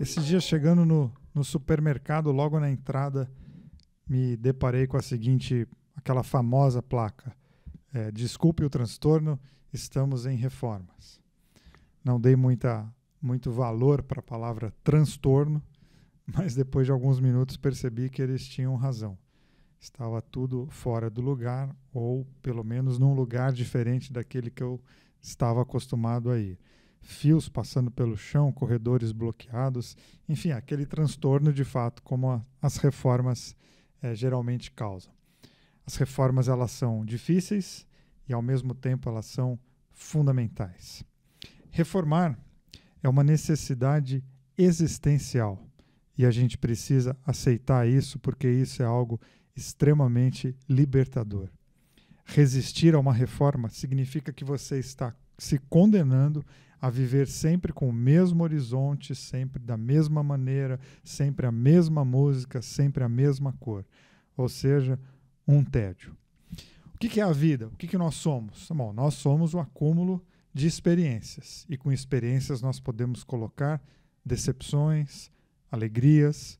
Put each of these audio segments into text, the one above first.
Esses dias chegando no, no supermercado, logo na entrada, me deparei com a seguinte, aquela famosa placa. É, Desculpe o transtorno, estamos em reformas. Não dei muita, muito valor para a palavra transtorno, mas depois de alguns minutos percebi que eles tinham razão. Estava tudo fora do lugar, ou pelo menos num lugar diferente daquele que eu estava acostumado a ir fios passando pelo chão, corredores bloqueados, enfim, aquele transtorno de fato como a, as reformas é, geralmente causam. As reformas elas são difíceis e ao mesmo tempo elas são fundamentais. Reformar é uma necessidade existencial e a gente precisa aceitar isso porque isso é algo extremamente libertador. Resistir a uma reforma significa que você está se condenando a viver sempre com o mesmo horizonte, sempre da mesma maneira, sempre a mesma música, sempre a mesma cor. Ou seja, um tédio. O que, é a vida? O que, que nós somos? Bom, nós somos o acúmulo de experiências. E com experiências nós podemos colocar decepções, alegrias,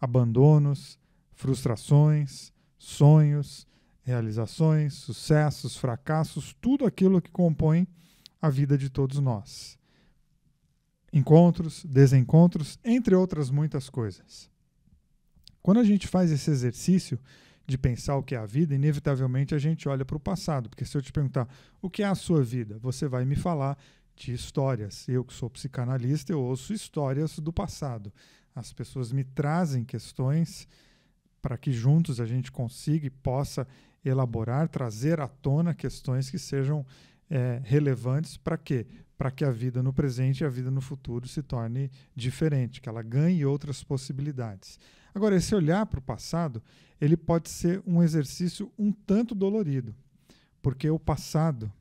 abandonos, frustrações, sonhos, realizações, sucessos, fracassos, tudo aquilo que compõe a vida de todos nós. Encontros, desencontros, entre outras muitas coisas. Quando a gente faz esse exercício de pensar o que é a vida, inevitavelmente a gente olha para o passado, porque se eu te perguntar o que é a sua vida, você vai me falar de histórias. Eu que sou psicanalista, eu ouço histórias do passado. As pessoas me trazem questões para que juntos a gente consiga e possa elaborar, trazer à tona questões que sejam é, relevantes para quê? Para que a vida no presente e a vida no futuro se torne diferente, que ela ganhe outras possibilidades. Agora, esse olhar para o passado, ele pode ser um exercício um tanto dolorido, porque o passado,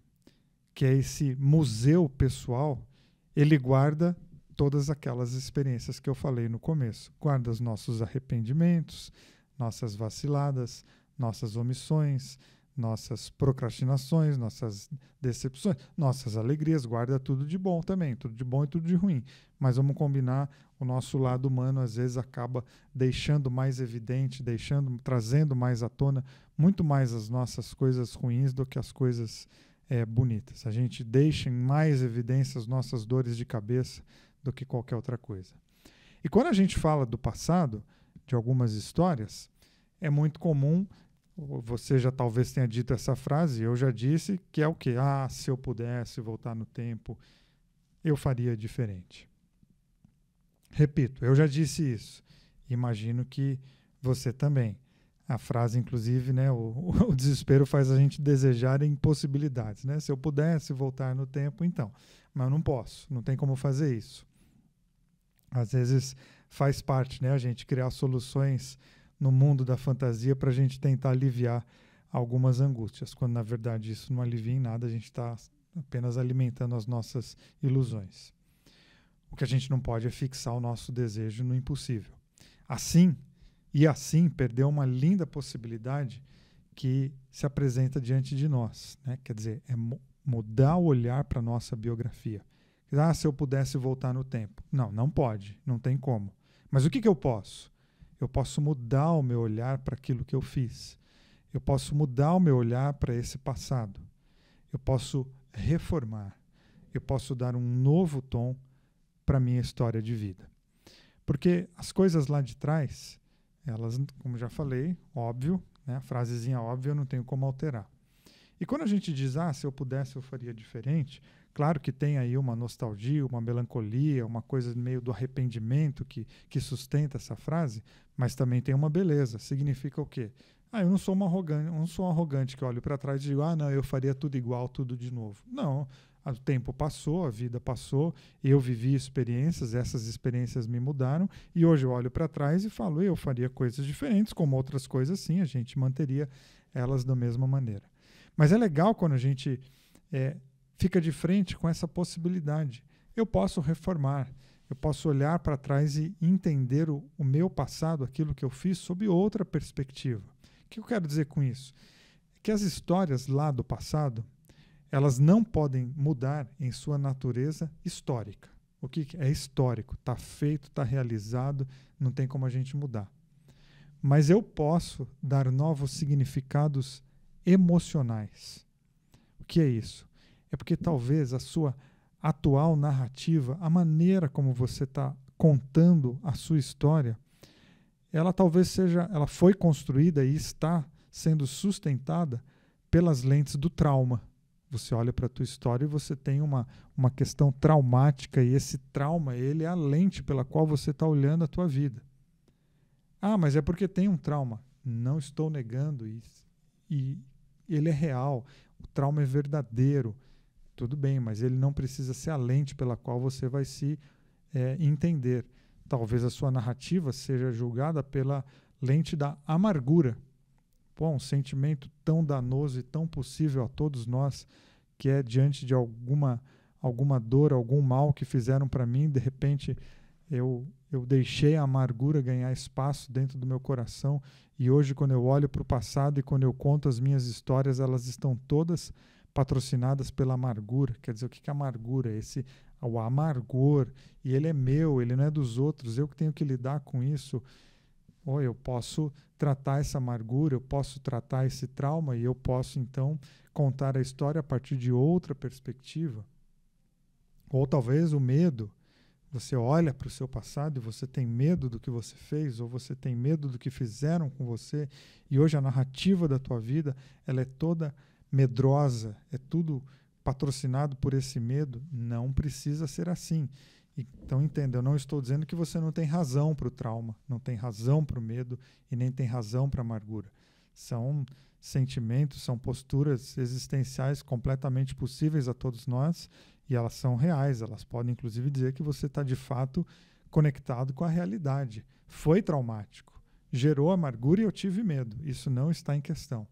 que é esse museu pessoal, ele guarda todas aquelas experiências que eu falei no começo. Guarda os nossos arrependimentos, nossas vaciladas, nossas omissões, nossas procrastinações, nossas decepções, nossas alegrias, guarda tudo de bom também, tudo de bom e tudo de ruim. Mas vamos combinar, o nosso lado humano às vezes acaba deixando mais evidente, deixando, trazendo mais à tona muito mais as nossas coisas ruins do que as coisas é, bonitas. A gente deixa em mais evidência as nossas dores de cabeça do que qualquer outra coisa. E quando a gente fala do passado, de algumas histórias, é muito comum você já talvez tenha dito essa frase, eu já disse, que é o que? Ah, se eu pudesse voltar no tempo, eu faria diferente. Repito, eu já disse isso. Imagino que você também. A frase, inclusive, né, o, o desespero faz a gente desejar impossibilidades. Né? Se eu pudesse voltar no tempo, então. Mas eu não posso, não tem como fazer isso. Às vezes faz parte né, a gente criar soluções no mundo da fantasia para a gente tentar aliviar algumas angústias, quando na verdade isso não alivia em nada, a gente está apenas alimentando as nossas ilusões. O que a gente não pode é fixar o nosso desejo no impossível. Assim, e assim perdeu uma linda possibilidade que se apresenta diante de nós. Né? Quer dizer, é mudar o olhar para a nossa biografia. Ah, se eu pudesse voltar no tempo. Não, não pode, não tem como. Mas o que, que eu posso? Eu posso mudar o meu olhar para aquilo que eu fiz. Eu posso mudar o meu olhar para esse passado. Eu posso reformar. Eu posso dar um novo tom para a minha história de vida. Porque as coisas lá de trás, elas, como já falei, óbvio, né, a frasezinha óbvia, eu não tenho como alterar. E quando a gente diz, ah, se eu pudesse, eu faria diferente, Claro que tem aí uma nostalgia, uma melancolia, uma coisa meio do arrependimento que, que sustenta essa frase, mas também tem uma beleza. Significa o quê? Ah, eu não sou, uma arrogante, não sou um arrogante que olho para trás e digo, ah, não, eu faria tudo igual, tudo de novo. Não, o tempo passou, a vida passou, eu vivi experiências, essas experiências me mudaram, e hoje eu olho para trás e falo, eu faria coisas diferentes, como outras coisas sim, a gente manteria elas da mesma maneira. Mas é legal quando a gente é, fica de frente com essa possibilidade. Eu posso reformar, eu posso olhar para trás e entender o, o, meu passado, aquilo que eu fiz, sob outra perspectiva. O que eu quero dizer com isso? Que as histórias lá do passado, elas não podem mudar em sua natureza histórica. O que é histórico, está feito, está realizado, não tem como a gente mudar. Mas eu posso dar novos significados emocionais. O que é isso? é porque talvez a sua atual narrativa, a maneira como você está contando a sua história, ela talvez seja, ela foi construída e está sendo sustentada pelas lentes do trauma. Você olha para a tua história e você tem uma, uma questão traumática e esse trauma, ele é a lente pela qual você está olhando a tua vida. Ah, mas é porque tem um trauma. Não estou negando isso. E ele é real, o trauma é verdadeiro. Tudo bem, mas ele não precisa ser a lente pela qual você vai se é, entender. Talvez a sua narrativa seja julgada pela lente da amargura. Pô, um sentimento tão danoso e tão possível a todos nós, que é diante de alguma, alguma dor, algum mal que fizeram para mim, de repente eu, eu deixei a amargura ganhar espaço dentro do meu coração e hoje, quando eu olho para o passado e quando eu conto as minhas histórias, elas estão todas patrocinadas pela amargura. Quer dizer, o que é amargura? Esse o amargor, e ele é meu, ele não é dos outros, eu que tenho que lidar com isso. Ou eu posso tratar essa amargura, eu posso tratar esse trauma e eu posso então contar a história a partir de outra perspectiva. Ou talvez o medo. Você olha para o seu passado e você tem medo do que você fez, ou você tem medo do que fizeram com você, e hoje a narrativa da tua vida ela é toda medrosa, é tudo patrocinado por esse medo, não precisa ser assim. Então entenda, eu não estou dizendo que você não tem razão para o trauma, não tem razão para o medo e nem tem razão para a amargura. São sentimentos, são posturas existenciais completamente possíveis a todos nós e elas são reais. Elas podem, inclusive, dizer que você está de fato conectado com a realidade. Foi traumático, gerou amargura e eu tive medo. Isso não está em questão.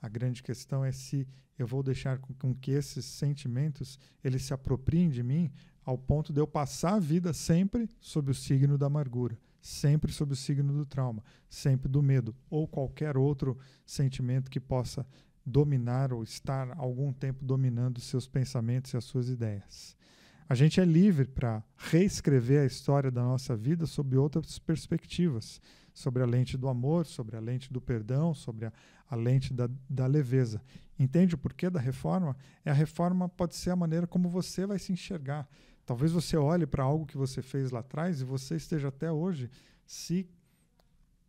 A grande questão é se eu vou deixar com, com que esses sentimentos eles se apropriem de mim ao ponto de eu passar a vida sempre sob o signo da amargura, sempre sob o signo do trauma, sempre do medo ou qualquer outro sentimento que possa dominar ou estar algum tempo dominando seus pensamentos e as suas ideias. A gente é livre para reescrever a história da nossa vida sob outras perspectivas, sobre a lente do amor, sobre a lente do perdão, sobre a, a lente da, da leveza. Entende o porquê da reforma? É a reforma pode ser a maneira como você vai se enxergar. Talvez você olhe para algo que você fez lá atrás e você esteja até hoje se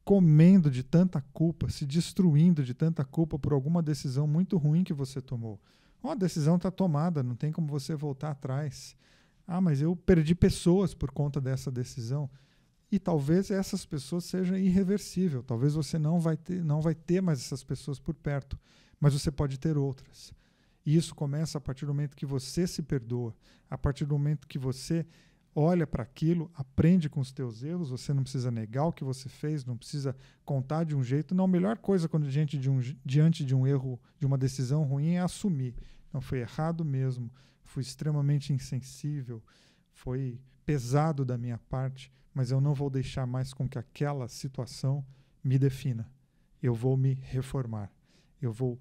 comendo de tanta culpa, se destruindo de tanta culpa por alguma decisão muito ruim que você tomou. Oh, a decisão está tomada, não tem como você voltar atrás. Ah, mas eu perdi pessoas por conta dessa decisão e talvez essas pessoas sejam irreversível. Talvez você não vai ter, não vai ter mais essas pessoas por perto, mas você pode ter outras. E isso começa a partir do momento que você se perdoa, a partir do momento que você olha para aquilo, aprende com os teus erros, você não precisa negar o que você fez, não precisa contar de um jeito. Não, a melhor coisa quando a gente de um, diante de um erro, de uma decisão ruim é assumir. Não foi errado mesmo, fui extremamente insensível, foi pesado da minha parte, mas eu não vou deixar mais com que aquela situação me defina. Eu vou me reformar. Eu vou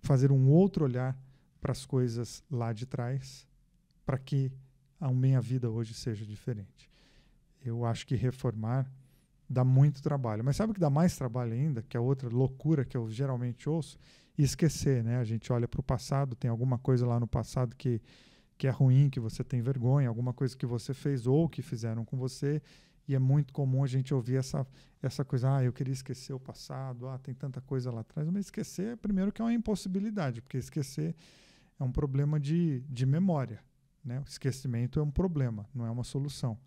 fazer um outro olhar para as coisas lá de trás, para que a minha vida hoje seja diferente. Eu acho que reformar dá muito trabalho. Mas sabe o que dá mais trabalho ainda? Que é outra loucura que eu geralmente ouço? Esquecer, né? A gente olha para o passado, tem alguma coisa lá no passado que que é ruim, que você tem vergonha, alguma coisa que você fez ou que fizeram com você. E é muito comum a gente ouvir essa, essa coisa, ah, eu queria esquecer o passado, ah, tem tanta coisa lá atrás. Mas esquecer, primeiro, que é uma impossibilidade, porque esquecer é um problema de, de memória. Né? O esquecimento é um problema, não é uma solução.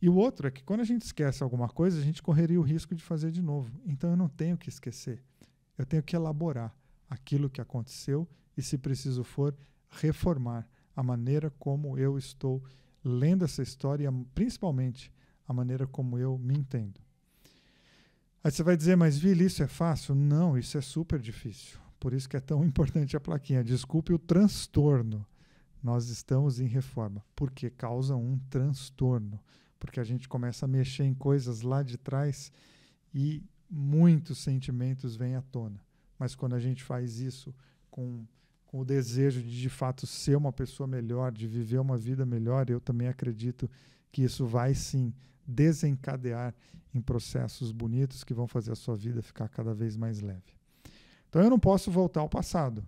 E o outro é que quando a gente esquece alguma coisa, a gente correria o risco de fazer de novo. Então eu não tenho que esquecer. Eu tenho que elaborar aquilo que aconteceu e, se preciso for, reformar a maneira como eu estou lendo essa história e principalmente a maneira como eu me entendo. Aí você vai dizer, mas Vili, isso é fácil? Não, isso é super difícil. Por isso que é tão importante a plaquinha. Desculpe o transtorno. Nós estamos em reforma, porque causa um transtorno. Porque a gente começa a mexer em coisas lá de trás e muitos sentimentos vêm à tona. Mas quando a gente faz isso com com o desejo de de fato ser uma pessoa melhor, de viver uma vida melhor, eu também acredito que isso vai sim desencadear em processos bonitos que vão fazer a sua vida ficar cada vez mais leve. Então eu não posso voltar ao passado,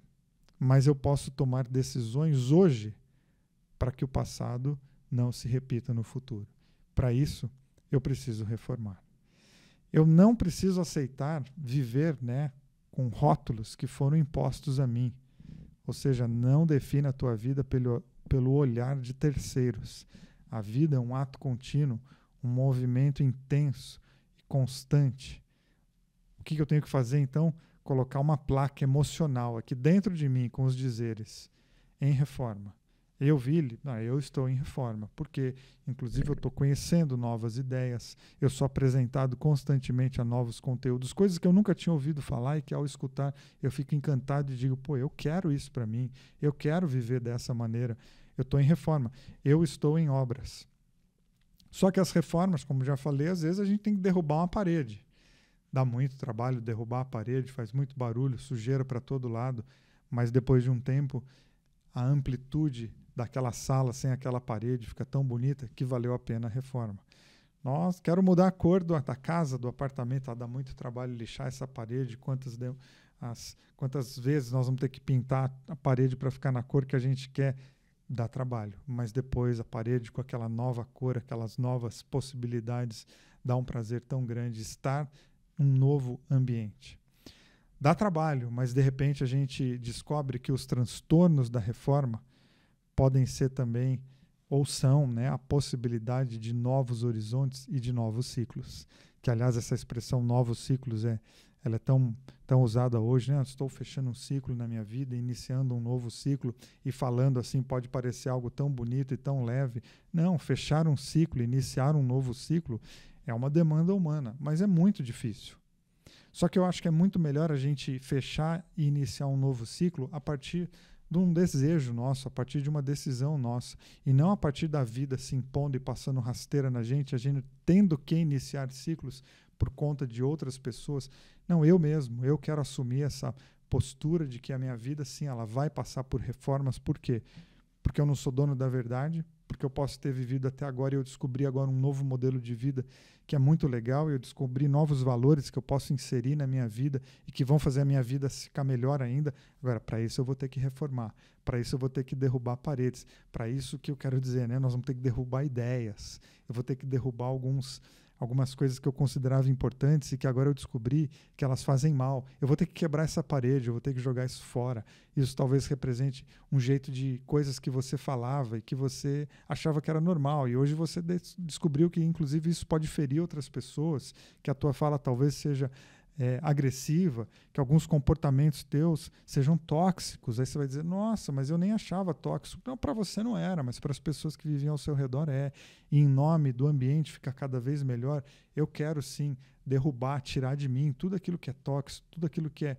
mas eu posso tomar decisões hoje para que o passado não se repita no futuro. Para isso, eu preciso reformar. Eu não preciso aceitar viver, né, com rótulos que foram impostos a mim ou seja, não defina a tua vida pelo, pelo olhar de terceiros. A vida é um ato contínuo, um movimento intenso e constante. O que, que eu tenho que fazer então? Colocar uma placa emocional aqui dentro de mim com os dizeres em reforma. Eu, vi ah, eu estou em reforma, porque, inclusive, eu estou conhecendo novas ideias, eu sou apresentado constantemente a novos conteúdos, coisas que eu nunca tinha ouvido falar e que, ao escutar, eu fico encantado e digo: pô, eu quero isso para mim, eu quero viver dessa maneira, eu estou em reforma, eu estou em obras. Só que as reformas, como já falei, às vezes a gente tem que derrubar uma parede. Dá muito trabalho derrubar a parede, faz muito barulho, sujeira para todo lado, mas depois de um tempo, a amplitude daquela sala sem aquela parede, fica tão bonita que valeu a pena a reforma. Nós quero mudar a cor do, da casa, do apartamento, ah, dá muito trabalho lixar essa parede, quantas deu, as, quantas vezes nós vamos ter que pintar a parede para ficar na cor que a gente quer, dá trabalho, mas depois a parede com aquela nova cor, aquelas novas possibilidades, dá um prazer tão grande estar um novo ambiente. Dá trabalho, mas de repente a gente descobre que os transtornos da reforma podem ser também ou são né, a possibilidade de novos horizontes e de novos ciclos. Que, aliás, essa expressão novos ciclos é, ela é tão, tão usada hoje. Né? estou fechando um ciclo na minha vida, iniciando um novo ciclo e falando assim pode parecer algo tão bonito e tão leve. Não, fechar um ciclo, iniciar um novo ciclo é uma demanda humana, mas é muito difícil. Só que eu acho que é muito melhor a gente fechar e iniciar um novo ciclo a partir de um desejo nosso, a partir de uma decisão nossa, e não a partir da vida se impondo e passando rasteira na gente, a gente tendo que iniciar ciclos por conta de outras pessoas. Não, eu mesmo, eu quero assumir essa postura de que a minha vida, sim, ela vai passar por reformas, por quê? Porque eu não sou dono da verdade, porque eu posso ter vivido até agora e eu descobri agora um novo modelo de vida que é muito legal, eu descobri novos valores que eu posso inserir na minha vida e que vão fazer a minha vida ficar melhor ainda. Agora, para isso eu vou ter que reformar, para isso eu vou ter que derrubar paredes, para isso que eu quero dizer, né? Nós vamos ter que derrubar ideias, eu vou ter que derrubar alguns algumas coisas que eu considerava importantes e que agora eu descobri que elas fazem mal. Eu vou ter que quebrar essa parede, eu vou ter que jogar isso fora. Isso talvez represente um jeito de coisas que você falava e que você achava que era normal e hoje você des descobriu que inclusive isso pode ferir outras pessoas, que a tua fala talvez seja é, agressiva, que alguns comportamentos teus sejam tóxicos. Aí você vai dizer, nossa, mas eu nem achava tóxico. Não, para você não era, mas para as pessoas que viviam ao seu redor é. E em nome do ambiente ficar cada vez melhor, eu quero sim derrubar, tirar de mim tudo aquilo que é tóxico, tudo aquilo que é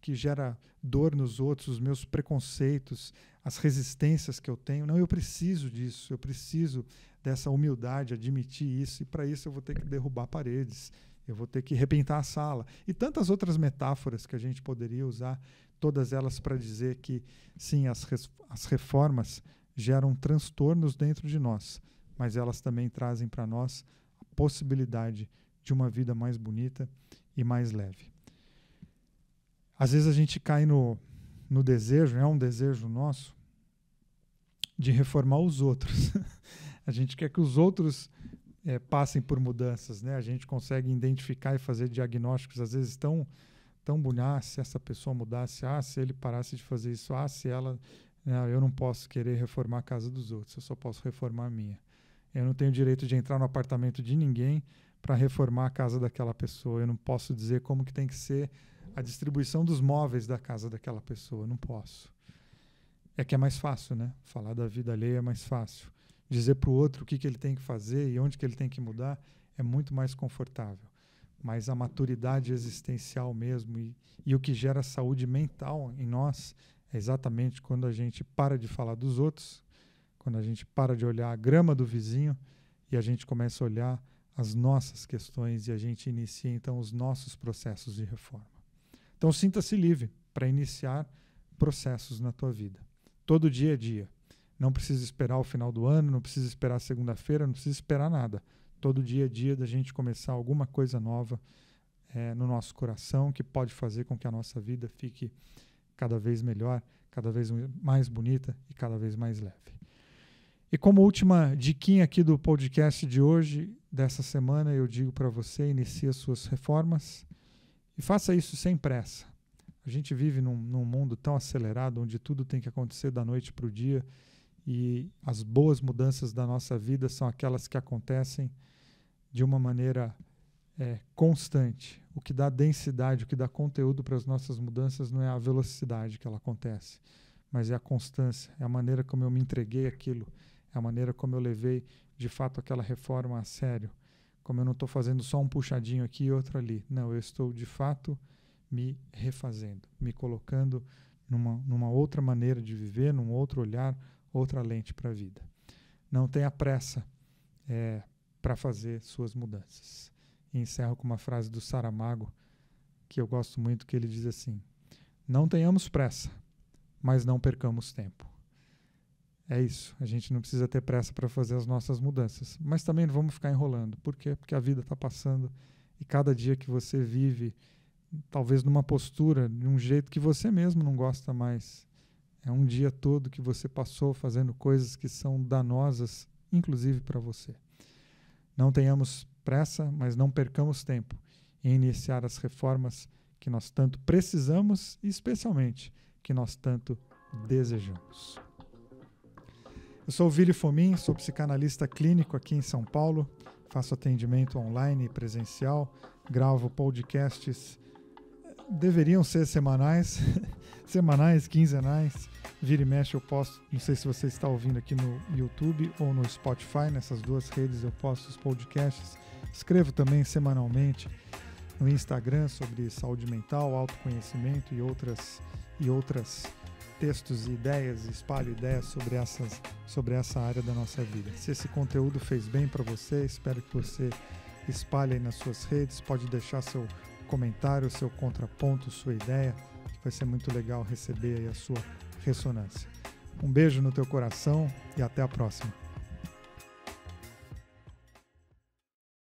que gera dor nos outros, os meus preconceitos, as resistências que eu tenho. Não, eu preciso disso, eu preciso dessa humildade, admitir isso, e para isso eu vou ter que derrubar paredes, eu vou ter que repintar a sala. E tantas outras metáforas que a gente poderia usar, todas elas para dizer que, sim, as, as reformas geram transtornos dentro de nós, mas elas também trazem para nós a possibilidade de uma vida mais bonita e mais leve. Às vezes a gente cai no, no desejo, é um desejo nosso, de reformar os outros. a gente quer que os outros é, passem por mudanças, né? A gente consegue identificar e fazer diagnósticos, às vezes, tão, tão bonito, se essa pessoa mudasse, ah, se ele parasse de fazer isso, ah, se ela... Né, eu não posso querer reformar a casa dos outros, eu só posso reformar a minha. Eu não tenho direito de entrar no apartamento de ninguém para reformar a casa daquela pessoa. Eu não posso dizer como que tem que ser a distribuição dos móveis da casa daquela pessoa. Eu não posso. É que é mais fácil, né? Falar da vida alheia é mais fácil dizer para o outro o que, que ele tem que fazer e onde que ele tem que mudar é muito mais confortável. Mas a maturidade existencial mesmo e, e o que gera saúde mental em nós é exatamente quando a gente para de falar dos outros, quando a gente para de olhar a grama do vizinho e a gente começa a olhar as nossas questões e a gente inicia então os nossos processos de reforma. Então sinta-se livre para iniciar processos na tua vida. Todo dia é dia. Não precisa esperar o final do ano, não precisa esperar segunda-feira, não precisa esperar nada. Todo dia é dia da gente começar alguma coisa nova é, no nosso coração que pode fazer com que a nossa vida fique cada vez melhor, cada vez mais bonita e cada vez mais leve. E como última diquinha aqui do podcast de hoje, dessa semana, eu digo para você, inicie as suas reformas e faça isso sem pressa. A gente vive num, num, mundo tão acelerado, onde tudo tem que acontecer da noite para o dia, e as boas mudanças da nossa vida são aquelas que acontecem de uma maneira é, constante. O que dá densidade, o que dá conteúdo para as nossas mudanças não é a velocidade que ela acontece, mas é a constância, é a maneira como eu me entreguei aquilo, é a maneira como eu levei de fato aquela reforma a sério. Como eu não estou fazendo só um puxadinho aqui e outro ali. Não, eu estou de fato me refazendo, me colocando numa, numa outra maneira de viver, num outro olhar, outra lente para a vida. Não tenha pressa é, para fazer suas mudanças. E encerro com uma frase do Saramago, que eu gosto muito, que ele diz assim: Não tenhamos pressa, mas não percamos tempo. É isso. A gente não precisa ter pressa para fazer as nossas mudanças. Mas também não vamos ficar enrolando. Por quê? Porque a vida está passando e cada dia que você vive, talvez numa postura, de um jeito que você mesmo não gosta mais, é um dia todo que você passou fazendo coisas que são danosas, inclusive para você. Não tenhamos pressa, mas não percamos tempo em iniciar as reformas que nós tanto precisamos e, especialmente, que nós tanto desejamos. Eu sou Vili Fomin, sou psicanalista clínico aqui em São Paulo, faço atendimento online e presencial, gravo podcasts, deveriam ser semanais, semanais, quinzenais, Vira e mexe eu posto, não sei se você está ouvindo aqui no YouTube ou no Spotify, nessas duas redes eu posto os podcasts. Escrevo também semanalmente no Instagram sobre saúde mental, autoconhecimento e outras e outras textos e ideias, espalho ideias sobre essas sobre essa área da nossa vida. Se esse conteúdo fez bem para você, espero que você espalhe nas suas redes, pode deixar seu comentário, seu contraponto, sua ideia, vai ser muito legal receber a sua ressonância. Um beijo no teu coração e até a próxima.